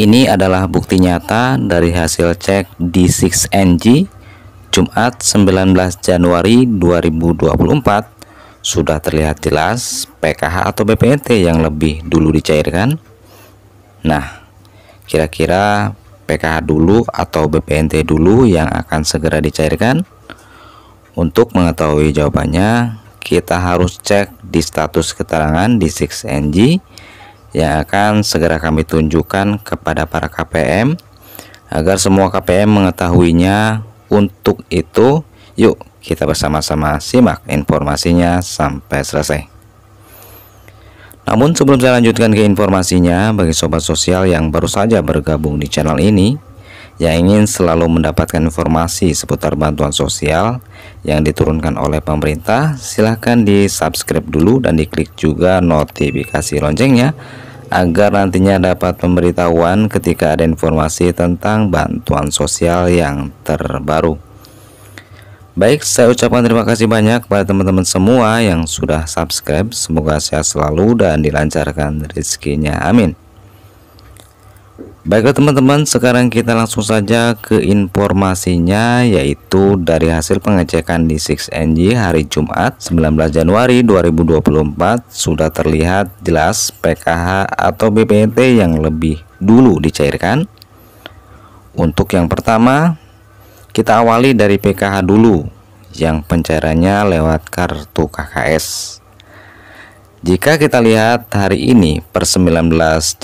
Ini adalah bukti nyata dari hasil cek di 6 ng Jumat 19 Januari 2024 Sudah terlihat jelas PKH atau BPNT yang lebih dulu dicairkan Nah kira-kira PKH dulu atau BPNT dulu yang akan segera dicairkan Untuk mengetahui jawabannya kita harus cek di status keterangan di 6 ng yang akan segera kami tunjukkan kepada para KPM agar semua KPM mengetahuinya untuk itu yuk kita bersama-sama simak informasinya sampai selesai namun sebelum saya lanjutkan ke informasinya bagi sobat sosial yang baru saja bergabung di channel ini yang ingin selalu mendapatkan informasi seputar bantuan sosial yang diturunkan oleh pemerintah silahkan di subscribe dulu dan diklik juga notifikasi loncengnya agar nantinya dapat pemberitahuan ketika ada informasi tentang bantuan sosial yang terbaru. Baik, saya ucapkan terima kasih banyak kepada teman-teman semua yang sudah subscribe. Semoga sehat selalu dan dilancarkan rezekinya. Amin. Baiklah teman-teman, sekarang kita langsung saja ke informasinya yaitu dari hasil pengecekan di 6NG hari Jumat 19 Januari 2024 sudah terlihat jelas PKH atau BPNT yang lebih dulu dicairkan. Untuk yang pertama, kita awali dari PKH dulu yang pencairannya lewat kartu KKS. Jika kita lihat hari ini per 19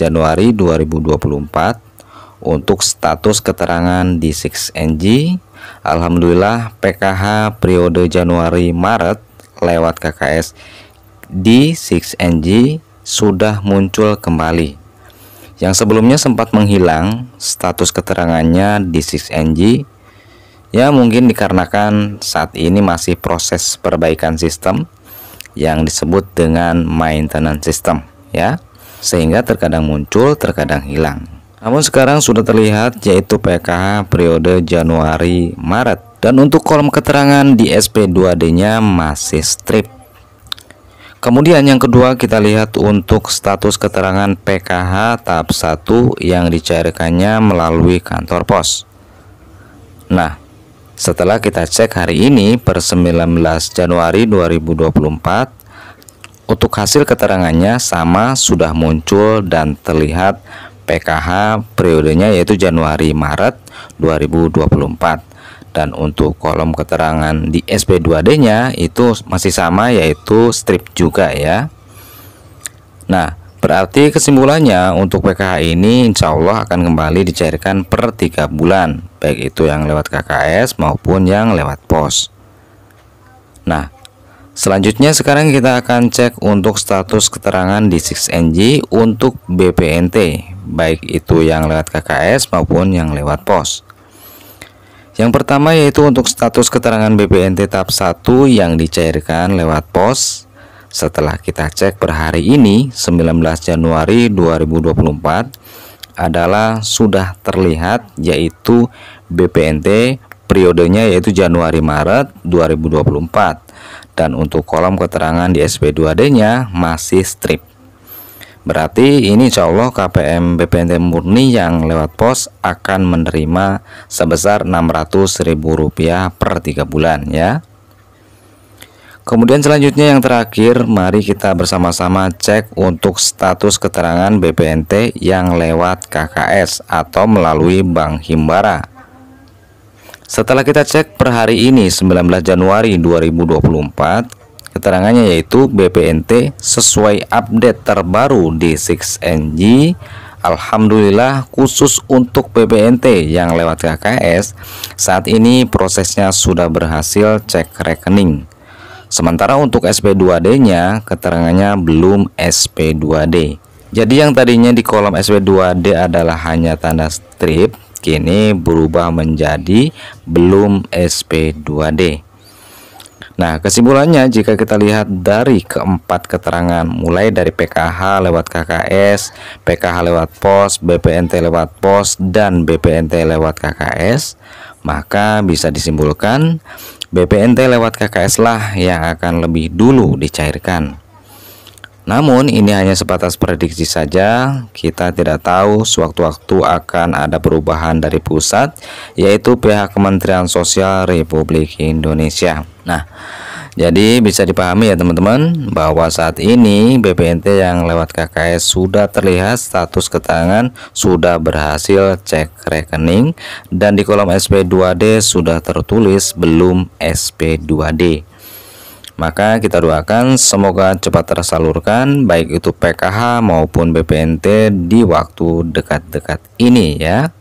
Januari 2024 untuk status keterangan di 6NG Alhamdulillah PKH periode Januari-Maret lewat KKS di 6NG sudah muncul kembali yang sebelumnya sempat menghilang status keterangannya di 6NG ya mungkin dikarenakan saat ini masih proses perbaikan sistem yang disebut dengan maintenance system ya sehingga terkadang muncul terkadang hilang namun sekarang sudah terlihat yaitu PKH periode Januari Maret dan untuk kolom keterangan di SP2D nya masih strip Kemudian yang kedua kita lihat untuk status keterangan PKH tahap 1 yang dicairkannya melalui kantor pos. Nah, setelah kita cek hari ini per 19 Januari 2024 untuk hasil keterangannya sama sudah muncul dan terlihat PKH periodenya yaitu Januari Maret 2024 dan untuk kolom keterangan di SP2D-nya itu masih sama yaitu strip juga ya. Nah, Berarti kesimpulannya untuk PKH ini insya Allah akan kembali dicairkan per 3 bulan Baik itu yang lewat KKS maupun yang lewat POS Nah selanjutnya sekarang kita akan cek untuk status keterangan di 6NG untuk BPNT Baik itu yang lewat KKS maupun yang lewat POS yang pertama yaitu untuk status keterangan BPNT tahap 1 yang dicairkan lewat POS setelah kita cek per hari ini 19 Januari 2024 adalah sudah terlihat yaitu BPNT periodenya yaitu Januari Maret 2024 dan untuk kolom keterangan di SP2D-nya masih strip. Berarti ini insya Allah KPM BPNT murni yang lewat pos akan menerima sebesar Rp600.000 per 3 bulan ya. Kemudian selanjutnya yang terakhir, mari kita bersama-sama cek untuk status keterangan BPNT yang lewat KKS atau melalui Bank Himbara. Setelah kita cek per hari ini 19 Januari 2024, keterangannya yaitu BPNT sesuai update terbaru di 6NG Alhamdulillah khusus untuk BPNT yang lewat KKS saat ini prosesnya sudah berhasil cek rekening Sementara untuk SP2D-nya keterangannya belum SP2D. Jadi yang tadinya di kolom SP2D adalah hanya tanda strip, kini berubah menjadi belum SP2D. Nah, kesimpulannya jika kita lihat dari keempat keterangan mulai dari PKH lewat KKS, PKH lewat pos, BPNT lewat pos dan BPNT lewat KKS, maka bisa disimpulkan BPNT lewat KKS lah yang akan lebih dulu dicairkan. Namun ini hanya sebatas prediksi saja, kita tidak tahu sewaktu-waktu akan ada perubahan dari pusat yaitu pihak Kementerian Sosial Republik Indonesia. Nah, jadi bisa dipahami ya teman-teman bahwa saat ini BPNT yang lewat KKS sudah terlihat status keterangan sudah berhasil cek rekening dan di kolom SP2D sudah tertulis belum SP2D. Maka kita doakan semoga cepat tersalurkan baik itu PKH maupun BPNT di waktu dekat-dekat ini ya.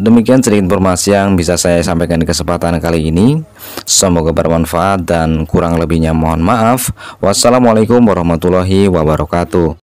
Demikian sedikit informasi yang bisa saya sampaikan di kesempatan kali ini. Semoga bermanfaat dan kurang lebihnya mohon maaf. Wassalamualaikum warahmatullahi wabarakatuh.